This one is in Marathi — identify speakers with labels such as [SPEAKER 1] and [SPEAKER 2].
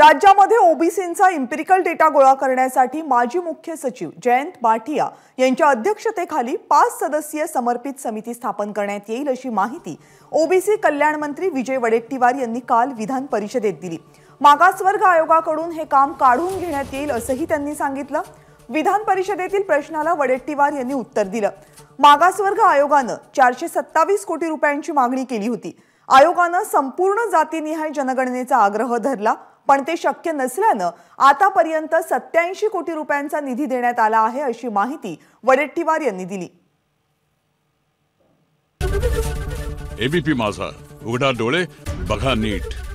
[SPEAKER 1] राज्यामध्ये ओबीसींचा इम्पिरिकल डेटा गोळा करण्यासाठी माजी मुख्य सचिव जयंत बाटिया यांच्या अध्यक्षतेखाली पाच सदस्यीय समर्पित समिती स्थापन करण्यात येईल अशी माहिती ओबीसी कल्याण मंत्री विजय वडेट्टीवार यांनी काल विधान परिषदेत दिली मागासवर्ग आयोगाकडून हे काम काढून घेण्यात येईल असंही त्यांनी सांगितलं विधान परिषदेतील प्रश्नाला वडेट्टीवार यांनी उत्तर दिलं मागासवर्ग आयोगानं चारशे सत्तावीस कोटी रुपयांची मागणी केली होती आयोगानं संपूर्ण जातीनिहाय जनगणनेचा आग्रह धरला पण ते शक्य नसल्यानं आतापर्यंत सत्याऐंशी कोटी रुपयांचा निधी देण्यात आला आहे अशी माहिती वडेट्टीवार यांनी दिली
[SPEAKER 2] एबीपी माझा उघडा डोळे बघा नीट